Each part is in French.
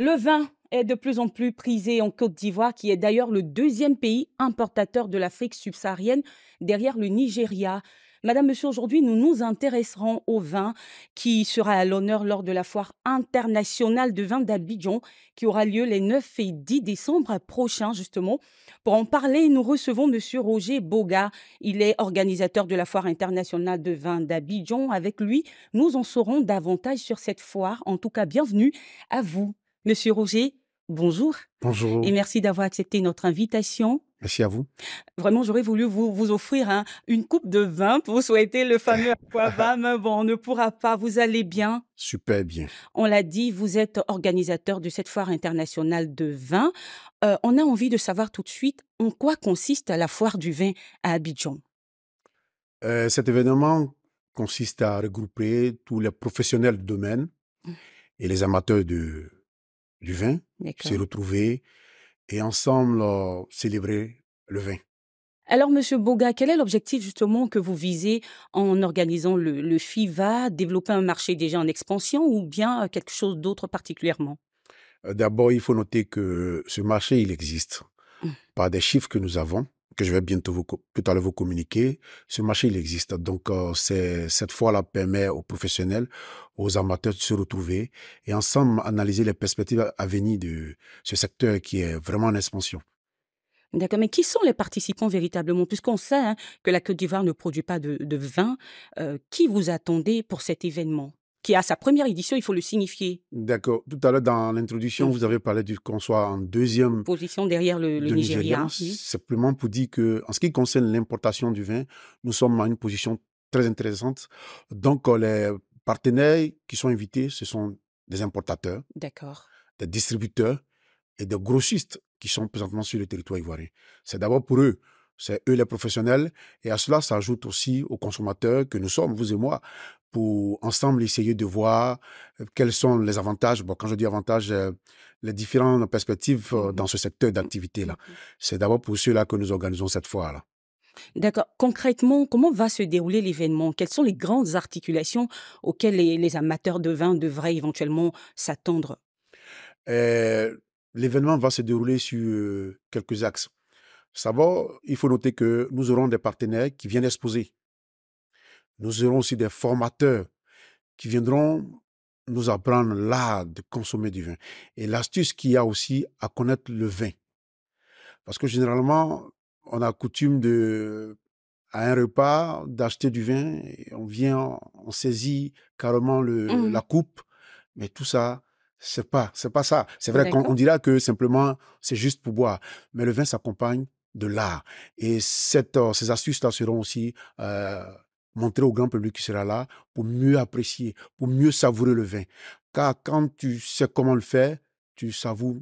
Le vin est de plus en plus prisé en Côte d'Ivoire, qui est d'ailleurs le deuxième pays importateur de l'Afrique subsaharienne derrière le Nigeria. Madame, Monsieur, aujourd'hui, nous nous intéresserons au vin qui sera à l'honneur lors de la foire internationale de vin d'Abidjan qui aura lieu les 9 et 10 décembre prochains, justement. Pour en parler, nous recevons Monsieur Roger Boga. Il est organisateur de la foire internationale de vin d'Abidjan. Avec lui, nous en saurons davantage sur cette foire. En tout cas, bienvenue à vous. Monsieur Roger, bonjour. Bonjour. Et merci d'avoir accepté notre invitation. Merci à vous. Vraiment, j'aurais voulu vous, offrir hein, une coupe de vin pour vous souhaiter le fameux Aquabam. bon, on ne pourra pas. Vous allez bien Super bien. On l'a dit, vous êtes organisateur de cette foire internationale de vin. Euh, on a envie de savoir tout de suite en quoi consiste la foire du vin à Abidjan. Euh, cet événement consiste à regrouper tous les professionnels du domaine mmh. et les amateurs de du vin, se retrouver et ensemble euh, célébrer le vin. Alors, Monsieur Boga, quel est l'objectif justement que vous visez en organisant le, FIVA Développer un marché déjà en expansion ou bien euh, quelque chose d'autre particulièrement euh, D'abord, il faut noter que ce marché, il existe. Hum. Par des chiffres que nous avons, que je vais bientôt vous, vous communiquer. Ce marché, il existe. Donc, euh, cette fois-là permet aux professionnels, aux amateurs de se retrouver et ensemble analyser les perspectives à venir de ce secteur qui est vraiment en expansion. D'accord, mais qui sont les participants véritablement Puisqu'on sait hein, que la Côte d'Ivoire ne produit pas de, vin, euh, qui vous attendez pour cet événement qui a sa première édition, il faut le signifier. D'accord. Tout à l'heure, dans l'introduction, vous avez parlé du qu'on soit en deuxième position derrière le, Nigeria. Simplement pour dire que, en ce qui concerne l'importation du vin, nous sommes à une position très intéressante. Donc, euh, les partenaires qui sont invités, ce sont des importateurs, des distributeurs et des grossistes qui sont présentement sur le territoire ivoirien. C'est d'abord pour eux c'est eux les professionnels. Et à cela s'ajoute aussi aux consommateurs que nous sommes, vous et moi pour ensemble essayer de voir euh, quels sont les avantages. Bon, quand je dis avantages, euh, les différentes perspectives euh, mmh dans ce secteur d'activité-là. Mmh C'est d'abord pour cela que nous organisons cette foire-là. D'accord. Concrètement, comment va se dérouler l'événement Quelles sont les grandes articulations auxquelles les, amateurs de vin devraient éventuellement s'attendre L'événement va se dérouler sur quelques axes. D'abord, il faut noter que nous aurons des partenaires qui viennent exposer nous aurons aussi des formateurs qui viendront nous apprendre l'art de consommer du vin. Et l'astuce qu'il y a aussi à connaître le vin. Parce que généralement, on a coutume de, à un repas, d'acheter du vin. Et on vient, on saisit carrément le, mmh. la coupe. Mais tout ça, c'est pas, c'est pas ça. C'est vrai qu'on dira que simplement, c'est juste pour boire. Mais le vin s'accompagne de l'art. Et euh, ces astuces-là seront aussi euh, montrer au grand public qui sera là pour mieux apprécier, pour mieux savourer le vin. Car quand tu sais comment le faire, tu savoures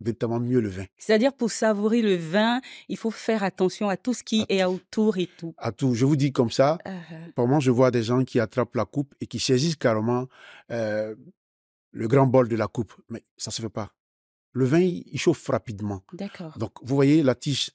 véritablement mieux le vin. C'est-à-dire pour savourer le vin, il faut faire attention à tout ce qui est autour et tout. À tout. Je vous dis comme ça, uh-huh. Par moi, je vois des gens qui attrapent la coupe et qui saisissent carrément euh, le grand bol de la coupe. Mais ça ne se fait pas. Le vin, il chauffe rapidement. D'accord. Donc, vous voyez, la tige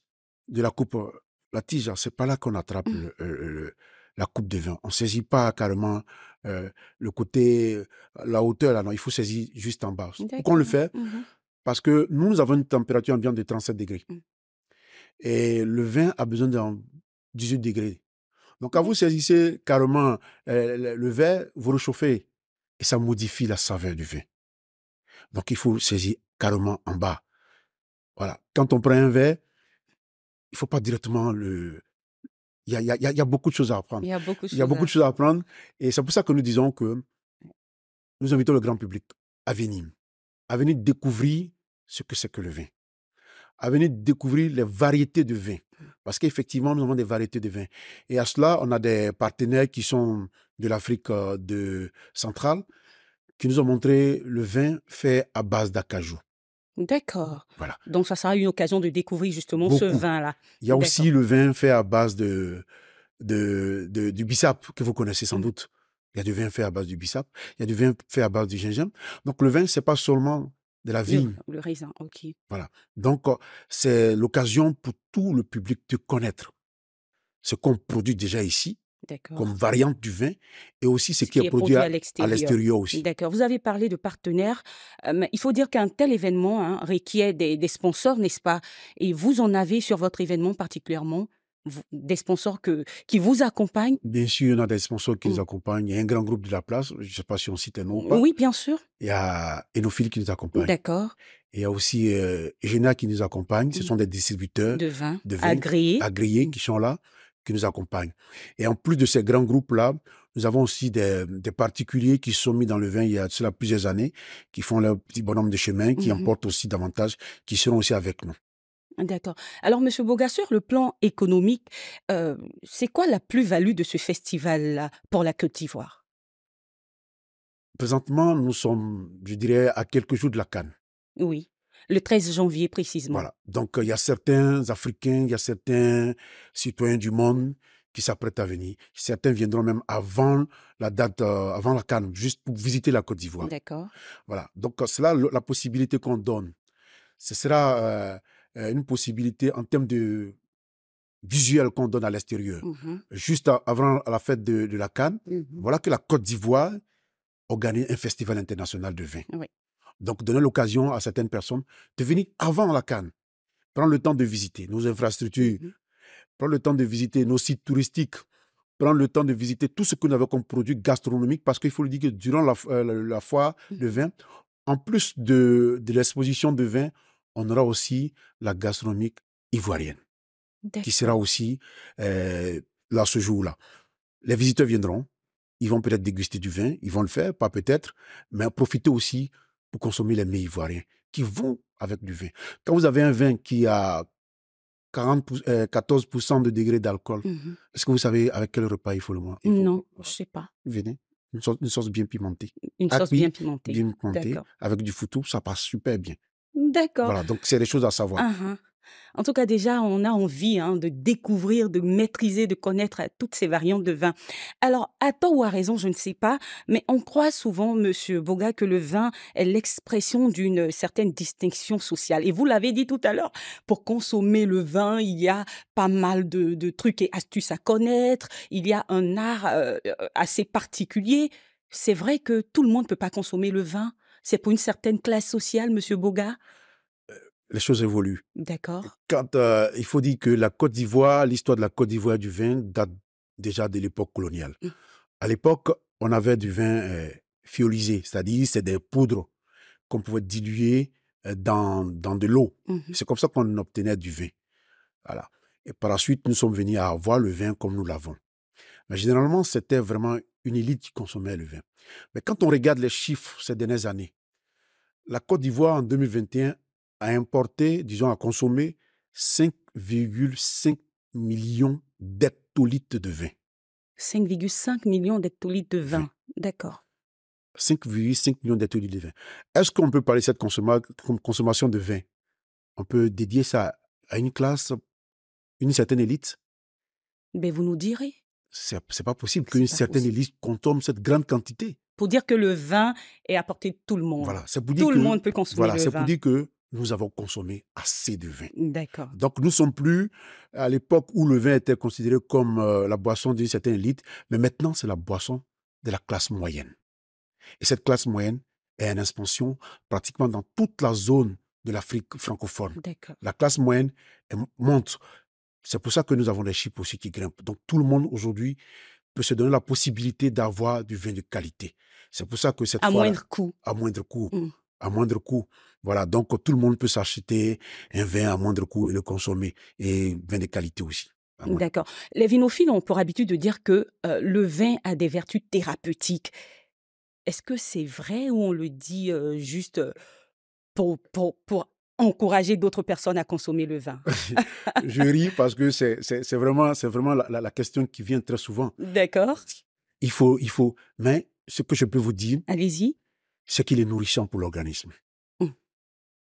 de la coupe, euh, la tige, hein, ce n'est pas là qu'on attrape mmh. le euh, la coupe de vin. On ne saisit pas carrément euh, le côté, euh, la hauteur, là, non, il faut saisir juste en bas. Pourquoi on le fait mmh Parce que nous, nous avons une température ambiante de 37 degrés. Mmh. Et le vin a besoin de 18 degrés. Donc, quand vous saisissez carrément euh, le verre, vous réchauffez et ça modifie la saveur du vin. Donc, il faut saisir carrément en bas. Voilà. Quand on prend un verre, il ne faut pas directement le, il y a, beaucoup de choses à apprendre. Il y a beaucoup de, choses, à... apprendre. Et c'est pour ça que nous disons que nous invitons le grand public à venir, à venir découvrir ce que c'est que le vin, à venir découvrir les variétés de vin. Parce qu'effectivement, nous avons des variétés de vin. Et à cela, on a des partenaires qui sont de l'Afrique euh, de centrale, qui nous ont montré le vin fait à base d'acajou. D'accord. Donc ça sera une occasion de découvrir justement ce vin-là. Il y a aussi le vin fait à base de, du bissap que vous connaissez sans doute. Il y a du vin fait à base du bissap. Il y a du vin fait à base du gingembre. Donc le vin, c'est pas seulement de la vigne. Le, le raisin, ok. Voilà. Donc euh, c'est l'occasion pour tout le public de connaître ce qu'on produit déjà ici comme variante du vin, et aussi ce, qui, est, produit, à, l'extérieur aussi. D'accord. Vous avez parlé de partenaires. Euh, il faut dire qu'un tel événement hein, requiert des, sponsors, n'est-ce pas Et vous en avez sur votre événement particulièrement des sponsors que, qui vous accompagnent Bien sûr, on a des sponsors qui nous mmh. accompagnent. Il y a un grand groupe de la place. Je ne sais pas si on cite un nom Oui, bien sûr. Il y a Enophile qui nous accompagne. D'accord. Il y a aussi euh, qui nous accompagne. Ce mmh. sont des distributeurs de de vin agréés. agréés mmh. qui sont là qui nous accompagnent. Et en plus de ces grands groupes-là, nous avons aussi des, particuliers qui sont mis dans le vin il y a cela plusieurs années, qui font leur petit bonhomme de chemin, qui mmh emportent aussi davantage, qui seront aussi avec nous. Ah, d'accord. Alors, Monsieur Bogassur, le plan économique, euh, c'est quoi la plus-value de ce festival-là pour la Côte d'Ivoire Présentement, nous sommes, je dirais, à quelques jours de la Cannes. Oui le 13 janvier précisément. Voilà. Donc, euh, il y a certains Africains, il y a certains citoyens du monde qui s'apprêtent à venir. Certains viendront même avant la date, euh, avant la Cannes, juste pour visiter la Côte d'Ivoire. D'accord. Voilà. Donc, euh, c'est la possibilité qu'on donne. Ce sera une possibilité en termes de visuel qu'on donne à l'extérieur. Mmh juste avant la fête de, la Cannes, mmh voilà que la Côte d'Ivoire organise un festival international de vin. Oui. Donc, donner l'occasion à certaines personnes de venir avant la Cannes, prendre le temps de visiter nos infrastructures, mmh prendre le temps de visiter nos sites touristiques, prendre le temps de visiter tout ce que nous avons comme produit gastronomique, parce qu'il faut le dire que durant la, euh, foire mmh de vin, en plus de, l'exposition de vin, on aura aussi la gastronomie ivoirienne, qui sera aussi euh, là ce jour-là. Les visiteurs viendront, ils vont peut-être déguster du vin, ils vont le faire, pas peut-être, mais profiter aussi pour consommer les mets ivoiriens qui vont avec du vin. Quand vous avez un vin qui a 40, 14% euh, de degré d'alcool, mmh est-ce que vous savez avec quel repas il faut le moins Non, je ne sais pas. Venez. Une sauce, bien pimentée. Une sauce bien pimentée. Ah bien pimentée. Avec du foutou, ça passe super bien. D'accord. Voilà, donc c'est des choses à savoir. Ah, hein. En tout cas, déjà, on a envie hein, de découvrir, de maîtriser, de connaître euh, toutes ces variantes de vin. Alors, à tort ou à raison, je ne sais pas, mais on croit souvent, Monsieur Boga, que le vin est l'expression d'une certaine distinction sociale. Et vous l'avez dit tout à l'heure, pour consommer le vin, il y a pas mal de, trucs et astuces à connaître. Il y a un art euh, assez particulier. C'est vrai que tout le monde ne peut pas consommer le vin. C'est pour une certaine classe sociale, Monsieur Boga les choses évoluent. D'accord. Quand euh, il faut dire que la Côte d'Ivoire, l'histoire de la Côte d'Ivoire du vin date déjà de l'époque coloniale. Mmh. À l'époque, on avait du vin euh, fiolisé, c'est-à-dire c'est des poudres qu'on pouvait diluer euh, dans, dans de l'eau. Mmh c'est comme ça qu'on obtenait du vin. Voilà. Et par la suite, nous sommes venus à avoir le vin comme nous l'avons. Mais généralement, c'était vraiment une élite qui consommait le vin. Mais quand on regarde les chiffres ces dernières années, la Côte d'Ivoire en 2021 à importer, disons à consommer 5,5 millions d'hectolitres de vin. 5,5 millions d'hectolitres de vin, d'accord. 5,5 millions d'hectolitres de vin. Est-ce qu'on peut parler de cette consommation, de vin On peut dédier ça à une classe, une certaine élite Mais ben, vous nous direz. C'est pas possible qu'une certaine élite consomme cette grande quantité. Pour dire que le vin est apporté de tout le monde. Voilà, c'est pour dire tout le monde peut consommer le vin. Voilà, c'est pour dire que nous avons consommé assez de vin. D'accord. Donc, nous ne sommes plus à l'époque où le vin était considéré comme euh, la boisson d'une certaine élite, mais maintenant, c'est la boisson de la classe moyenne. Et cette classe moyenne est en expansion pratiquement dans toute la zone de l'Afrique francophone. La classe moyenne monte. C'est pour ça que nous avons des chips aussi qui grimpent. Donc, tout le monde aujourd'hui peut se donner la possibilité d'avoir du vin de qualité. C'est pour ça que cette à Moindre coût. À moindre coût. Mm à moindre coût. Voilà, donc tout le monde peut s'acheter un vin à moindre coût et le consommer, et vin de qualité aussi. D'accord. Les vinophiles ont pour habitude de dire que euh, le vin a des vertus thérapeutiques. Est-ce que c'est vrai ou on le dit euh, juste euh, pour, pour, pour encourager d'autres personnes à consommer le vin Je ris parce que c'est vraiment, vraiment la, la, question qui vient très souvent. D'accord. Il faut, il faut. Mais ce que je peux vous dire, allez-y, c'est qu'il est nourrissant pour l'organisme. Mmh.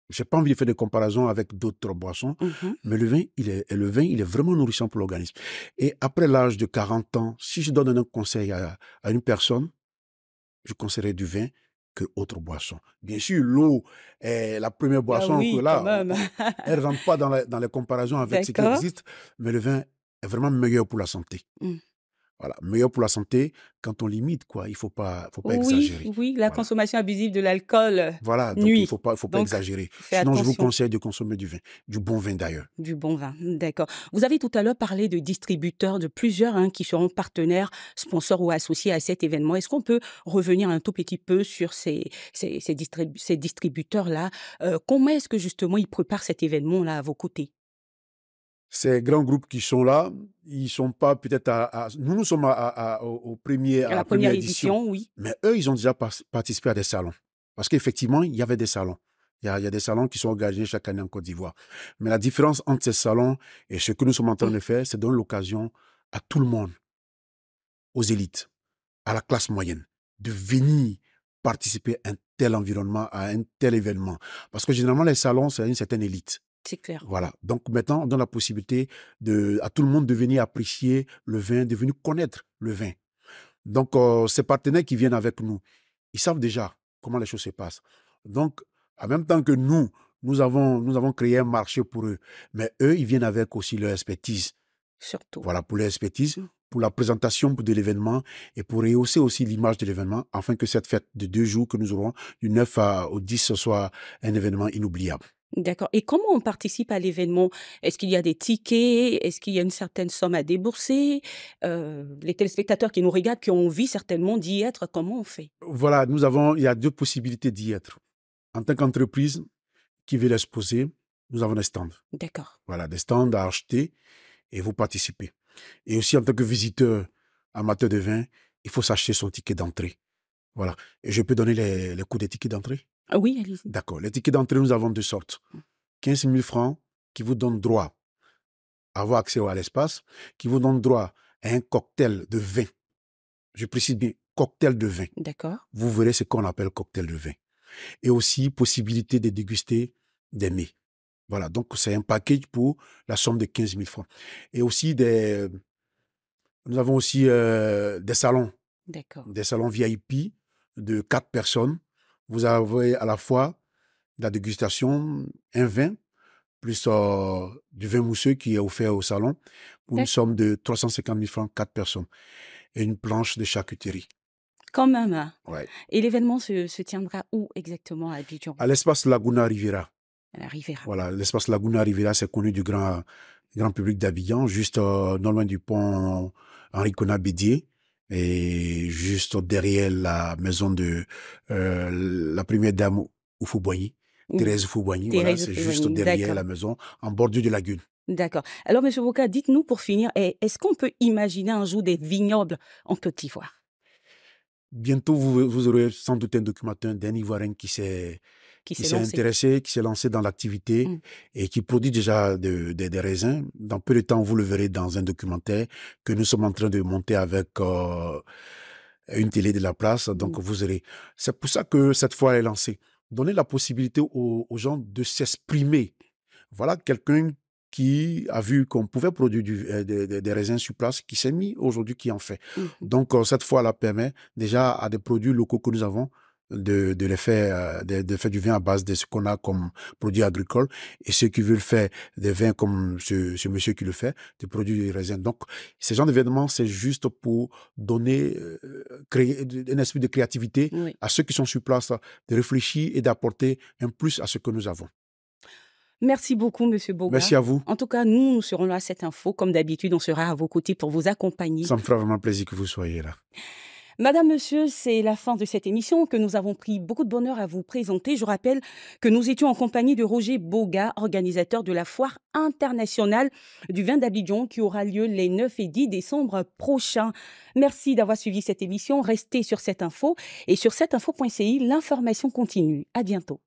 Je n'ai pas envie de faire des comparaison avec d'autres boissons, mmh mais le vin, il est, le vin, il est vraiment nourrissant pour l'organisme. Et après l'âge de 40 ans, si je donne un conseil à, une personne, je conseillerais du vin que autre boisson. Bien sûr, l'eau est la première ah boisson ah que là, elle ne rentre pas dans, la, dans les comparaisons avec ce qui existe, mais le vin est vraiment meilleur pour la santé. Mmh. Voilà, meilleur pour la santé quand on limite, quoi. Il ne faut pas, exagérer. Oui, la consommation abusive de l'alcool. Euh, voilà, donc il ne faut pas, faut pas exagérer. Sinon, je vous conseille de consommer du vin, du bon vin d'ailleurs. Du bon vin, d'accord. Vous avez tout à l'heure parlé de distributeurs, de plusieurs hein, qui seront partenaires, sponsors ou associés à cet événement. Est-ce qu'on peut revenir un tout petit peu sur ces, distributeurs-là euh, Comment est-ce que justement ils préparent cet événement-là à vos côtés ces grands groupes qui sont là, ils ne sont pas peut-être à, Nous, nous sommes au premier, à, la première, édition, oui. Mais eux, ils ont déjà participé à des salons. Parce qu'effectivement, il y avait des salons. Il y, a, il y, a, des salons qui sont engagés chaque année en Côte d'Ivoire. Mais la différence entre ces salons et ce que nous sommes en train de faire, c'est donner l'occasion à tout le monde, aux élites, à la classe moyenne, de venir participer à un tel environnement, à un tel événement. Parce que généralement, les salons, c'est une certaine élite. C'est clair. Voilà. Donc maintenant, on donne la possibilité de, à tout le monde de venir apprécier le vin, de venir connaître le vin. Donc, euh, ces partenaires qui viennent avec nous, ils savent déjà comment les choses se passent. Donc, en même temps que nous, nous avons, nous avons créé un marché pour eux, mais eux, ils viennent avec aussi leur expertise. Surtout. Voilà, pour leur expertise, mmh. pour la présentation de l'événement et pour rehausser aussi l'image de l'événement, afin que cette fête de deux jours que nous aurons, du 9 au 10, ce soit un événement inoubliable. D'accord. Et comment on participe à l'événement Est-ce qu'il y a des tickets Est-ce qu'il y a une certaine somme à débourser euh, Les téléspectateurs qui nous regardent, qui ont envie certainement d'y être, comment on fait Voilà, nous avons, il y a deux possibilités d'y être. En tant qu'entreprise qui veut l'exposer, nous avons des stands. D'accord. Voilà, des stands à acheter et vous participez. Et aussi en tant que visiteur amateur de vin, il faut s'acheter son ticket d'entrée. Voilà. Et je peux donner les, les coûts des tickets d'entrée ah oui, allez-y. D'accord. Les tickets d'entrée, nous avons deux sortes. 15 hum. 000 francs qui vous donnent droit à avoir accès à l'espace, qui vous donnent droit à un cocktail de vin. Je précise bien, cocktail de vin. D'accord. Vous verrez ce qu'on appelle cocktail de vin. Et aussi, possibilité de déguster des mets. Voilà, donc c'est un package pour la somme de 15 000 francs. Et aussi, des, nous avons aussi euh, des salons. D'accord. Des salons VIP de quatre personnes vous avez à la fois la dégustation, un vin, plus euh, du vin mousseux qui est offert au salon pour une somme de 350 000 francs, quatre personnes, et une planche de charcuterie. Quand même. Hein. Et l'événement se, tiendra où exactement à Abidjan À l'espace Laguna Riviera. À la Riviera. Voilà, l'espace Laguna Riviera, c'est connu du grand, grand public d'Abidjan, juste euh, non loin du pont Henri Conabédier et juste derrière la maison de euh, la première dame Oufouboigny, Thérèse Oufouboigny, c'est juste derrière la maison, en bordure de lagune. D'accord. Alors, M. Bouka, dites-nous pour finir, eh, est-ce qu'on peut imaginer un jour des vignobles en Côte d'Ivoire Bientôt, vous, vous aurez sans doute un documentaire d'un Ivoirien qui s'est qui s'est intéressé, qui s'est lancé dans l'activité mmh. et qui produit déjà des raisins. Dans peu de temps, vous le verrez dans un documentaire que nous sommes en train de monter avec euh, une télé de la place. Donc, mmh. vous aurez. C'est pour ça que cette fois, elle est lancée. Donner la possibilité aux, gens de s'exprimer. Voilà quelqu'un qui a vu qu'on pouvait produire euh, des, raisins sur place, qui s'est mis aujourd'hui, qui en fait. Mmh. Donc, euh, cette fois, elle permet déjà à des produits locaux que nous avons de, de, faire, euh, de, faire du vin à base de ce qu'on a comme produit agricole et ceux qui veulent faire des vins comme ce, ce monsieur qui le fait, des produits de raisin. Donc, ce genre d'événements, c'est juste pour donner, euh, créer un esprit de créativité à ceux qui sont sur place, de réfléchir et d'apporter un plus à ce que nous avons. Merci beaucoup, Monsieur Boga. Merci à vous. En tout cas, nous, nous serons là à cette info. Comme d'habitude, on sera à vos côtés pour vous accompagner. Ça me fera vraiment plaisir que vous soyez là. Madame, monsieur, c'est la fin de cette émission que nous avons pris beaucoup de bonheur à vous présenter. Je rappelle que nous étions en compagnie de Roger Boga, organisateur de la foire internationale du vin d'Abidjan qui aura lieu les 9 et 10 décembre prochains. Merci d'avoir suivi cette émission. Restez sur cette info et sur cette info.ci, l'information continue. À bientôt.